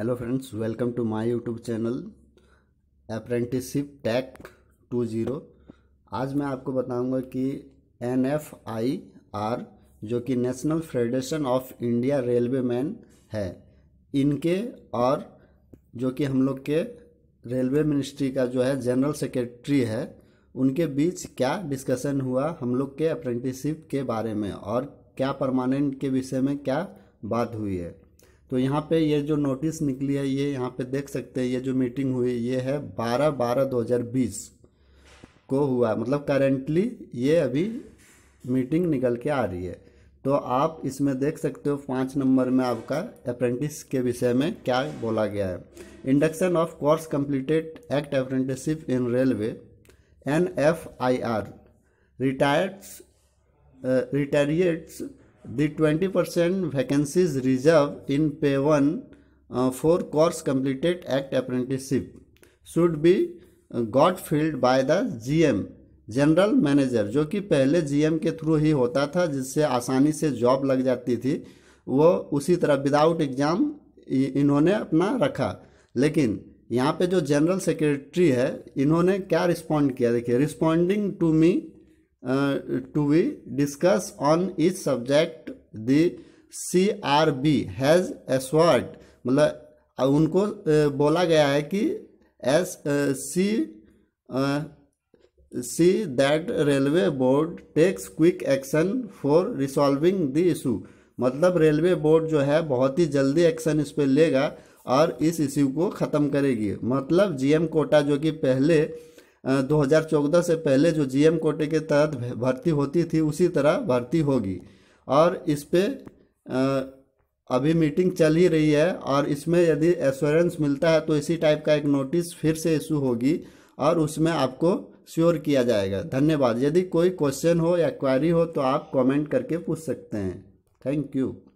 hello friends welcome to my YouTube channel apprenticeship टैक two zero आज मैं आपको बताऊंगा कि एन एफ आई आर जो कि national federation of India railway man है इनके और जो कि हम लोग के रेलवे मिनिस्ट्री का जो है जनरल सेक्रेटरी है उनके बीच क्या डिस्कशन हुआ हम लोग के अप्रेंटिसशिप के बारे में और क्या परमानेंट के विषय में क्या बात हुई है तो यहाँ पे ये जो नोटिस निकली है ये यहाँ पे देख सकते हैं ये जो मीटिंग हुई ये है बारह बारह दो हज़ार बीस को हुआ मतलब करेंटली ये अभी मीटिंग निकल के आ रही है तो आप इसमें देख सकते हो पाँच नंबर में आपका अप्रेंटिस के विषय में क्या बोला गया है induction of course completed act apprenticeship in railway N F I R retireds retirees the 20% vacancies reserved in pay one uh, for course completed at apprenticeship should be got filled by the gm general manager जो कि पहले GM के through ही होता था जिससे आसानी से job लग जाती थी वो उसी तरह विदाउट एग्ज़ाम इन्होंने अपना रखा लेकिन यहाँ पे जो जनरल सेक्रेटरी है इन्होंने क्या रिस्पॉन्ड किया देखिए responding to me uh, discuss on discussed subject the C R B has answered मतलब उनको uh, बोला गया है कि S C C that railway board takes quick action for resolving the issue मतलब रेलवे बोर्ड जो है बहुत ही जल्दी एक्शन इस पर लेगा और इस इश्यू को ख़त्म करेगी मतलब जीएम कोटा जो कि पहले 2014 से पहले जो जीएम कोटे के तहत भर्ती होती थी उसी तरह भर्ती होगी और इस पर अभी मीटिंग चल ही रही है और इसमें यदि एश्योरेंस मिलता है तो इसी टाइप का एक नोटिस फिर से इशू होगी और उसमें आपको श्योर किया जाएगा धन्यवाद यदि कोई क्वेश्चन हो या क्वारी हो तो आप कमेंट करके पूछ सकते हैं थैंक यू